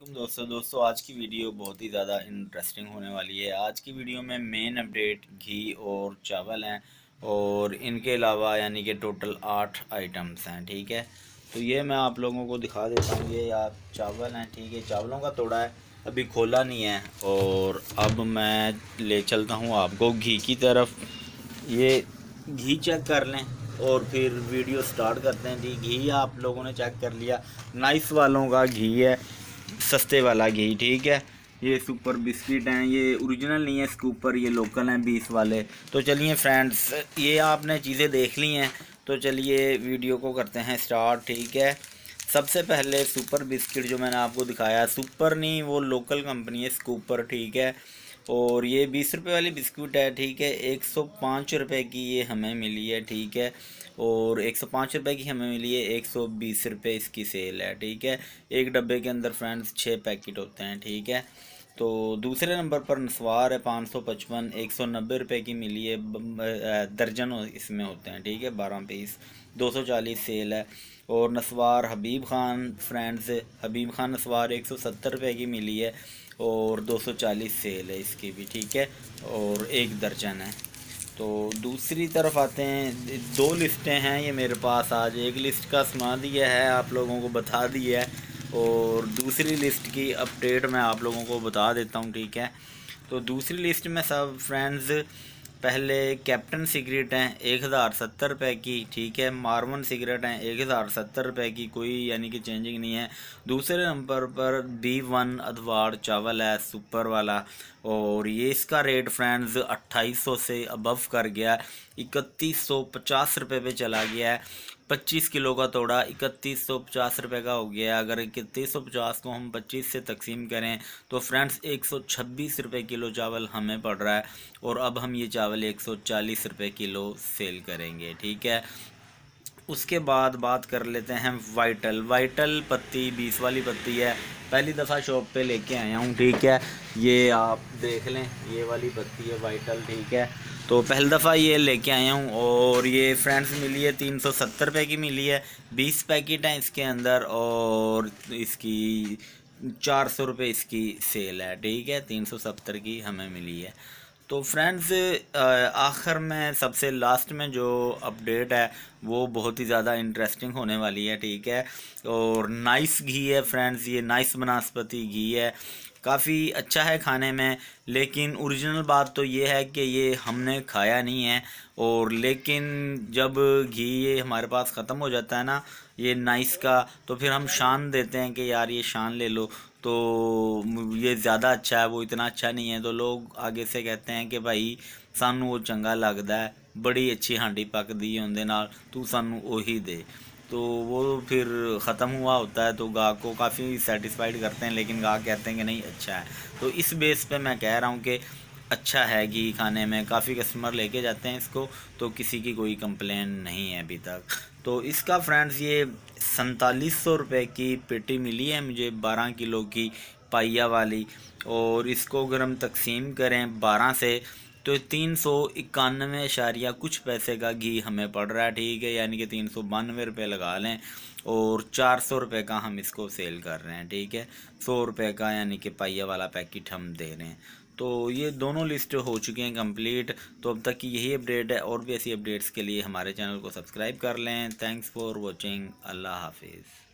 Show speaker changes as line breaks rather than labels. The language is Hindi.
दोस्तों दोस्तों आज की वीडियो बहुत ही ज़्यादा इंटरेस्टिंग होने वाली है आज की वीडियो में मेन अपडेट घी और चावल हैं और इनके अलावा यानी कि टोटल आठ आइटम्स हैं ठीक है तो ये मैं आप लोगों को दिखा देता हूँ ये आप चावल हैं ठीक है चावलों का तोड़ा है अभी खोला नहीं है और अब मैं ले चलता हूँ आपको घी की तरफ ये घी चेक कर लें और फिर वीडियो स्टार्ट करते हैं जी घी आप लोगों ने चेक कर लिया नाइस वालों का घी है सस्ते वाला घी ठीक है ये सुपर बिस्किट हैं ये ओरिजिनल नहीं है इसके ऊपर ये लोकल हैं बीस वाले तो चलिए फ्रेंड्स ये आपने चीज़ें देख ली हैं तो चलिए वीडियो को करते हैं स्टार्ट ठीक है सबसे पहले सुपर बिस्किट जो मैंने आपको दिखाया सुपर नहीं वो लोकल कंपनी है स्कूपर ठीक है और ये बीस रुपये वाली बिस्कुट है ठीक है एक सौ पाँच रुपये की ये हमें मिली है ठीक है और एक सौ पाँच रुपये की हमें मिली है एक सौ बीस रुपये इसकी सेल है ठीक है एक डब्बे के अंदर फ्रेंड्स छः पैकेट होते हैं ठीक है तो दूसरे नंबर पर नसवार है पाँच सौ पचपन एक सौ नब्बे रुपये की मिली है दर्जन इसमें होते हैं ठीक है बारह पीस दो सौ चालीस सेल है और नसवार हबीब खान फ्रेंड्स हबीब खान नसवार एक सौ सत्तर रुपये की मिली है और दो सौ चालीस सेल है इसकी भी ठीक है और एक दर्जन है तो दूसरी तरफ आते हैं दो लिस्टें हैं ये मेरे पास आज एक लिस्ट का सुना दिया है आप लोगों को बता दिया है और दूसरी लिस्ट की अपडेट मैं आप लोगों को बता देता हूँ ठीक है तो दूसरी लिस्ट में सब फ्रेंड्स पहले कैप्टन सिगरेट हैं एक हज़ार सत्तर रुपये की ठीक है मार्वन सिगरेट हैं एक हज़ार सत्तर रुपये की कोई यानी कि चेंजिंग नहीं है दूसरे नंबर पर बी वन अदवार चावल है सुपर वाला और ये इसका रेट फ्रेंड्स अट्ठाईस सौ से अबव कर गया इकतीस सौ पचास रुपये पे चला गया है पच्चीस किलो का तोड़ा इकतीस सौ पचास रुपये का हो गया अगर इकतीस सौ पचास को हम पच्चीस से तकसीम करें तो फ्रेंड्स एक सौ छब्बीस रुपये किलो चावल हमें पड़ रहा है और अब हम ये चावल एक सौ चालीस रुपये किलो सेल करेंगे ठीक है उसके बाद बात कर लेते हैं वाइटल वाइटल पत्ती बीस वाली पत्ती है पहली दफ़ा शॉप पे लेके आया हूँ ठीक है ये आप देख लें ये वाली पत्ती है वाइटल ठीक है तो पहली दफ़ा ये लेके आया हूँ और ये फ्रेंड्स मिली है तीन सौ सत्तर रुपये की मिली है बीस पैकेट हैं इसके अंदर और इसकी चार सौ रुपये इसकी सेल है ठीक है तीन सौ सत्तर की हमें मिली है तो फ्रेंड्स आखिर में सबसे लास्ट में जो अपडेट है वो बहुत ही ज़्यादा इंटरेस्टिंग होने वाली है ठीक है और नाइस घी है फ्रेंड्स ये नाइस वनस्पति घी है काफ़ी अच्छा है खाने में लेकिन ओरिजिनल बात तो ये है कि ये हमने खाया नहीं है और लेकिन जब घी ये हमारे पास ख़त्म हो जाता है ना ये नाइस का तो फिर हम शान देते हैं कि यार ये शान ले लो तो ये ज़्यादा अच्छा है वो इतना अच्छा नहीं है तो लोग आगे से कहते हैं कि भाई वो चंगा लगता है बड़ी अच्छी हांडी ਪੱਕਦੀ ਹੈ उनके नाल तू ਸਾਨੂੰ ਉਹੀ दे तो वो फिर ख़त्म हुआ होता है तो गाहक को काफ़ी सेटिस्फाइड करते हैं लेकिन गाहक कहते हैं कि नहीं अच्छा है तो इस बेस पे मैं कह रहा हूँ कि अच्छा है घी खाने में काफ़ी कस्टमर लेके जाते हैं इसको तो किसी की कोई कंप्लेन नहीं है अभी तक तो इसका फ्रेंड्स ये सैतालीस सौ रुपये की पेटी मिली है मुझे बारह किलो की पाइया वाली और इसको अगर हम तकसीम करें बारह से तो तीन सौ इक्यानवे इशारिया कुछ पैसे का घी हमें पड़ रहा है ठीक है यानी कि तीन सौ बानवे रुपये लगा लें और चार सौ रुपये का हम इसको सेल कर रहे हैं ठीक है सौ रुपये का यानी कि पाइया वाला पैकेट हम दे रहे हैं तो ये दोनों लिस्ट हो चुके हैं कंप्लीट तो अब तक की यही अपडेट है और भी ऐसी अपडेट्स के लिए हमारे चैनल को सब्सक्राइब कर लें थैंक्स फॉर वॉचिंग अल्लाह हाफिज़